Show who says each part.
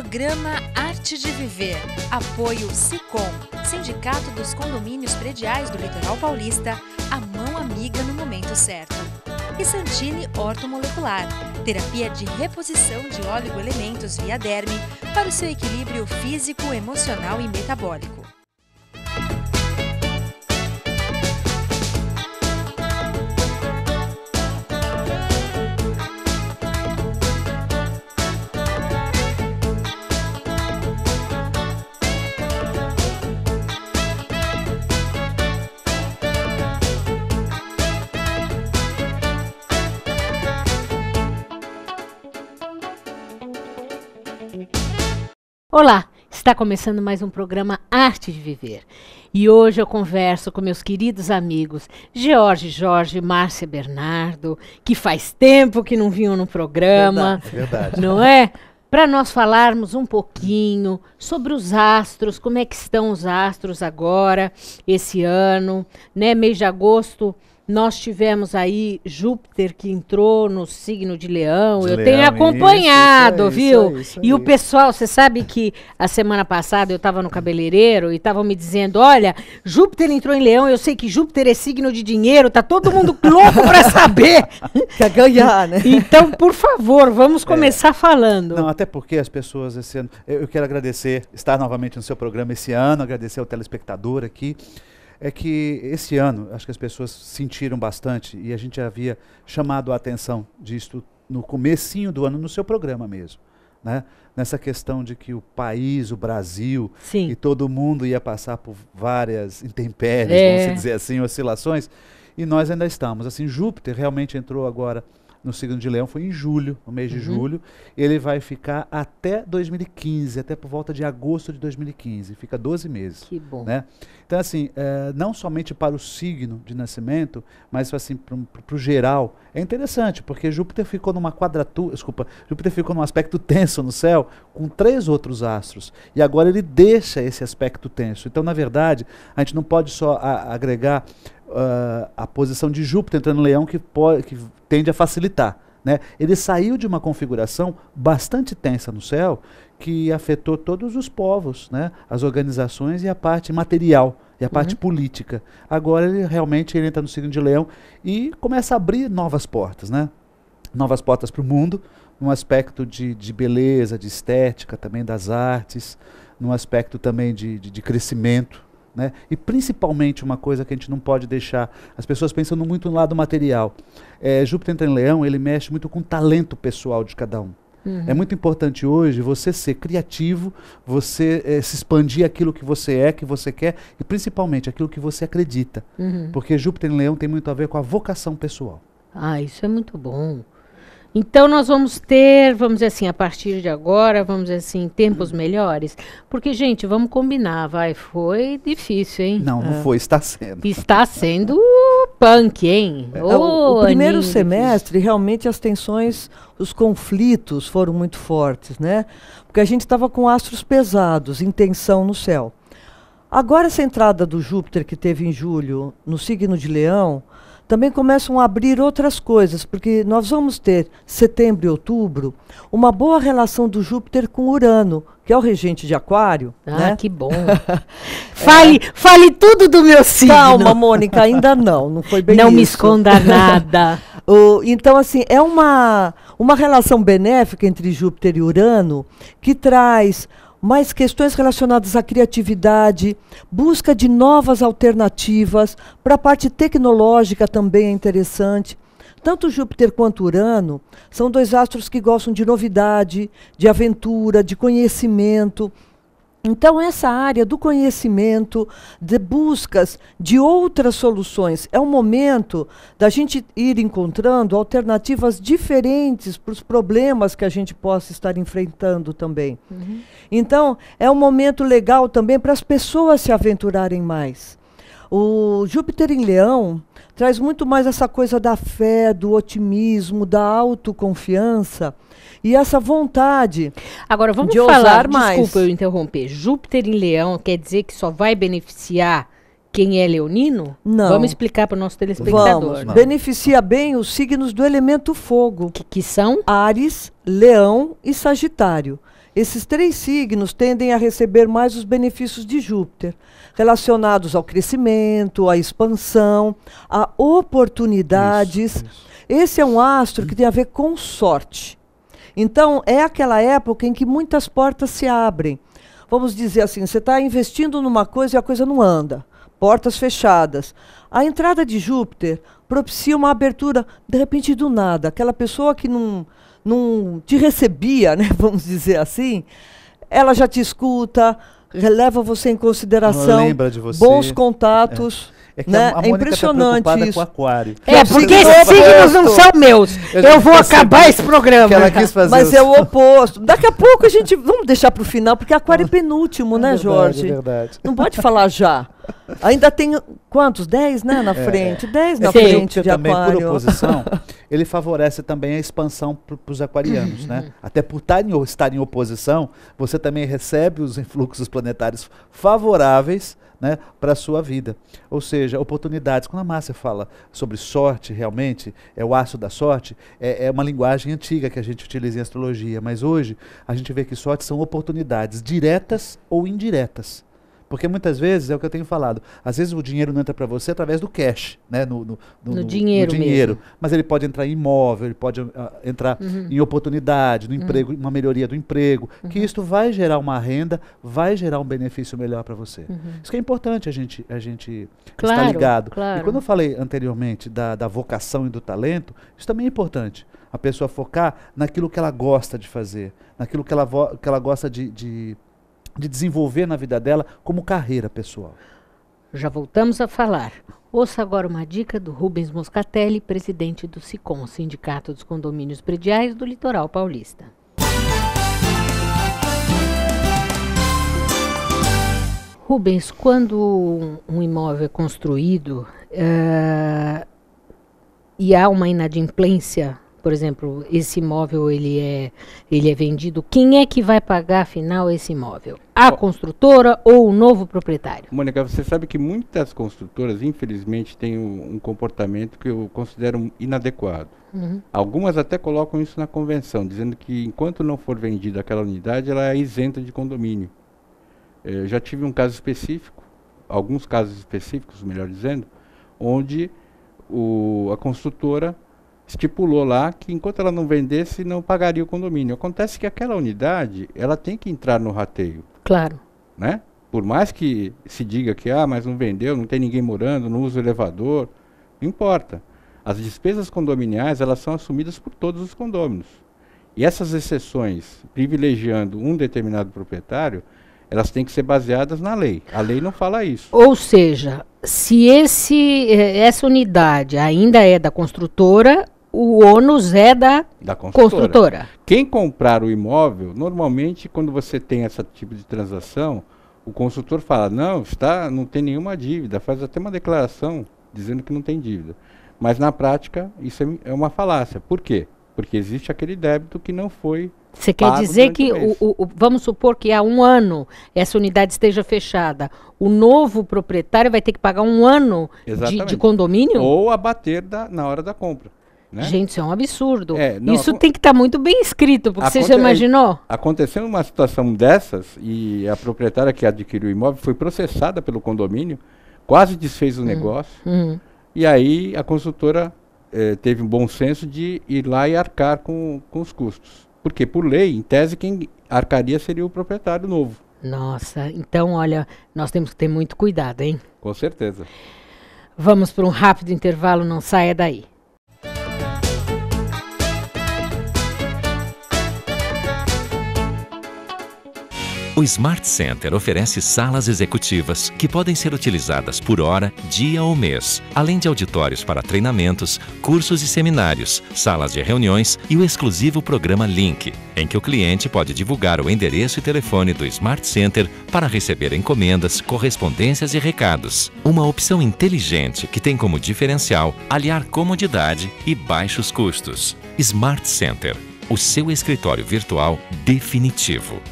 Speaker 1: Programa Arte de Viver. Apoio SICOM, Sindicato dos Condomínios Prediais do Litoral Paulista, a mão amiga no momento certo. E Santini Ortomolecular, terapia de reposição de óleo-elementos via derme para o seu equilíbrio físico, emocional e metabólico. Olá, está começando mais um programa Arte de Viver. E hoje eu converso com meus queridos amigos Jorge, Jorge, Márcia Bernardo, que faz tempo que não vinham no programa. Verdade. verdade. Não é? Para nós falarmos um pouquinho sobre os astros, como é que estão os astros agora, esse ano, né? Mês de agosto nós tivemos aí Júpiter que entrou no signo de Leão. De eu leão, tenho acompanhado, isso, viu? Isso, e o pessoal, você sabe que a semana passada eu estava no cabeleireiro e estavam me dizendo: olha, Júpiter entrou em Leão. Eu sei que Júpiter é signo de dinheiro. Tá todo mundo louco para saber. Quer ganhar, né? Então, por favor, vamos
Speaker 2: é. começar é. falando.
Speaker 3: Não, até porque as pessoas esse ano. Eu, eu quero agradecer estar novamente no seu programa esse ano, agradecer ao telespectador aqui é que esse ano, acho que as pessoas sentiram bastante, e a gente havia chamado a atenção disto no comecinho do ano, no seu programa mesmo, né? nessa questão de que o país, o Brasil Sim. e todo mundo ia passar por várias intempéries, é. vamos dizer assim, oscilações, e nós ainda estamos. Assim, Júpiter realmente entrou agora no signo de Leão, foi em julho, no mês de uhum. julho. Ele vai ficar até 2015, até por volta de agosto de 2015. Fica 12 meses. Que bom. Né? Então, assim, é, não somente para o signo de nascimento, mas assim, para o geral. É interessante, porque Júpiter ficou numa quadratura, desculpa, Júpiter ficou num aspecto tenso no céu com três outros astros. E agora ele deixa esse aspecto tenso. Então, na verdade, a gente não pode só a, agregar uh, a posição de Júpiter entrando no leão que, pode, que tende a facilitar. Né? Ele saiu de uma configuração bastante tensa no céu que afetou todos os povos, né? as organizações e a parte material e a parte uhum. política. Agora ele realmente ele entra no signo de leão e começa a abrir novas portas, né? novas portas para o mundo, num aspecto de, de, beleza, de estética, também das artes, num aspecto também de, de, de crescimento né? E principalmente uma coisa que a gente não pode deixar, as pessoas pensando muito no lado material. É, Júpiter entra em Leão, ele mexe muito com o talento pessoal de cada um. Uhum. É muito importante hoje você ser criativo, você é, se expandir aquilo que você é, que você quer e principalmente aquilo que você acredita. Uhum. Porque Júpiter em Leão tem muito a ver com a vocação pessoal. Ah, isso é muito bom.
Speaker 1: Então nós vamos ter, vamos dizer assim, a partir de agora, vamos dizer assim, tempos melhores. Porque, gente, vamos combinar, vai, foi difícil, hein? Não, não ah. foi,
Speaker 3: está sendo.
Speaker 1: Está sendo punk, hein? É. Oh, o, primeiro aninho, semestre,
Speaker 2: difícil. realmente as tensões, os conflitos foram muito fortes, né? Porque a gente estava com astros pesados, em tensão no céu. Agora essa entrada do Júpiter que teve em julho no signo de Leão, também começam a abrir outras coisas, porque nós vamos ter, setembro e outubro, uma boa relação do Júpiter com Urano, que é o regente de Aquário. Ah, né? que bom. fale, é. fale tudo do meu signo. Calma, Mônica, ainda não, não foi bem Não isso. me esconda nada. o, então, assim, é uma, uma relação benéfica entre Júpiter e Urano que traz mas questões relacionadas à criatividade, busca de novas alternativas, para a parte tecnológica também é interessante. Tanto Júpiter quanto Urano são dois astros que gostam de novidade, de aventura, de conhecimento. Então, essa área do conhecimento, de buscas de outras soluções, é o momento da gente ir encontrando alternativas diferentes para os problemas que a gente possa estar enfrentando também. Uhum. Então, é um momento legal também para as pessoas se aventurarem mais. O Júpiter em Leão traz muito mais essa coisa da fé, do otimismo, da autoconfiança e essa vontade. Agora vamos de falar, mais. desculpa
Speaker 1: eu interromper. Júpiter em Leão quer dizer que só vai beneficiar quem é leonino? Não. Vamos explicar para o nosso telespectador. Vamos. Vamos.
Speaker 2: Beneficia bem os signos do elemento fogo. Que, que são? Ares, Leão e Sagitário. Esses três signos tendem a receber mais os benefícios de Júpiter, relacionados ao crescimento, à expansão, a oportunidades. Isso, isso. Esse é um astro que tem a ver com sorte. Então, é aquela época em que muitas portas se abrem. Vamos dizer assim, você está investindo numa coisa e a coisa não anda. Portas fechadas. A entrada de Júpiter propicia uma abertura, de repente, do nada. Aquela pessoa que não não te recebia, né, vamos dizer assim, ela já te escuta, leva você em consideração, você. bons contatos. É. É, né? a, a é tá impressionante tá isso. É, porque signos não são meus. Eu, eu vou acabar esse programa. Mas os... é o oposto. Daqui a pouco a gente. Vamos deixar para o final, porque aquário é penúltimo, é né, verdade, é Jorge? É
Speaker 3: verdade. Não
Speaker 2: pode falar já. Ainda tem quantos? Dez, né, na é. frente? Dez na Sim. É frente de aquário. Também, por oposição,
Speaker 3: ele favorece também a expansão para os aquarianos. Uhum. né? Até por estar tá em, estar em oposição, você também recebe os influxos planetários favoráveis né, para a sua vida. Ou seja, oportunidades. Quando a Márcia fala sobre sorte, realmente, é o aço da sorte, é, é, uma linguagem antiga que a gente utiliza em astrologia, mas hoje a gente vê que sorte são oportunidades diretas ou indiretas. Porque muitas vezes, é o que eu tenho falado, às vezes o dinheiro não entra para você através do cash, né? No, no, no, no dinheiro. dinheiro. Mas ele pode entrar em imóvel, ele pode uh, entrar uhum. em oportunidade, no uhum. emprego, uhum. uma melhoria do emprego, uhum. que isto vai gerar uma renda, vai gerar um benefício melhor para você. Uhum. Isso que é importante a gente, a gente claro, estar ligado. Claro. E quando eu falei anteriormente da, da vocação e do talento, isso também é importante a pessoa focar naquilo que ela gosta de fazer, naquilo que ela, que ela gosta de, de, de desenvolver na vida dela como carreira pessoal. Já
Speaker 1: voltamos a falar. Ouça agora uma dica do Rubens Moscatelli, presidente do SICOM, Sindicato dos Condomínios Prediais do Litoral Paulista. Rubens, quando um imóvel é construído uh, e há uma inadimplência por exemplo, esse imóvel ele é, ele é vendido, quem é que vai pagar afinal esse imóvel? A construtora ou o novo proprietário?
Speaker 4: Mônica, você sabe que muitas construtoras, infelizmente, têm um, um comportamento que eu considero inadequado. Uhum. Algumas até colocam isso na convenção, dizendo que enquanto não for vendida aquela unidade, ela é isenta de condomínio. É, eu já tive um caso específico, alguns casos específicos, melhor dizendo, onde o, a construtora estipulou lá que enquanto ela não vendesse, não pagaria o condomínio. Acontece que aquela unidade, ela tem que entrar no rateio. Claro. Né? Por mais que se diga que, ah, mas não vendeu, não tem ninguém morando, não usa o elevador, não importa. As despesas condominiais, elas são assumidas por todos os condôminos. E essas exceções, privilegiando um determinado proprietário, elas têm que ser baseadas na lei. A lei não fala isso.
Speaker 1: Ou seja, se esse, eh, essa unidade ainda é da construtora, o ônus é da, da construtora. construtora.
Speaker 4: Quem comprar o imóvel, normalmente quando você tem esse tipo de transação, o consultor fala: "Não, está, não tem nenhuma dívida", faz até uma declaração dizendo que não tem dívida. Mas na prática, isso é, é uma falácia. Por quê? Porque existe aquele débito que não foi você quer dizer que, o,
Speaker 1: o, o, vamos supor que há um ano essa unidade esteja fechada, o novo proprietário vai ter que pagar um ano de, de, condomínio? Ou
Speaker 4: abater da, na hora da compra. Né? Gente, isso é um absurdo. É, não, isso
Speaker 1: tem que estar tá muito bem escrito, porque você já imaginou?
Speaker 4: Aconteceu uma situação dessas e a proprietária que adquiriu o imóvel foi processada pelo condomínio, quase desfez o hum, negócio. Hum. E aí a consultora eh, teve um bom senso de ir lá e arcar com, com os custos. Porque, por lei, em tese, quem arcaria seria o proprietário novo.
Speaker 1: Nossa, então, olha, nós temos que ter muito cuidado, hein?
Speaker 4: Com certeza.
Speaker 1: Vamos para um rápido intervalo, não saia daí.
Speaker 4: O Smart Center oferece salas executivas que podem ser utilizadas por hora, dia ou mês, além de auditórios para treinamentos, cursos e seminários, salas de reuniões e o exclusivo programa Link, em que o cliente pode divulgar o endereço e telefone do Smart Center para receber encomendas, correspondências e recados. Uma opção inteligente que tem como diferencial aliar comodidade e baixos custos. Smart Center, o seu escritório virtual definitivo.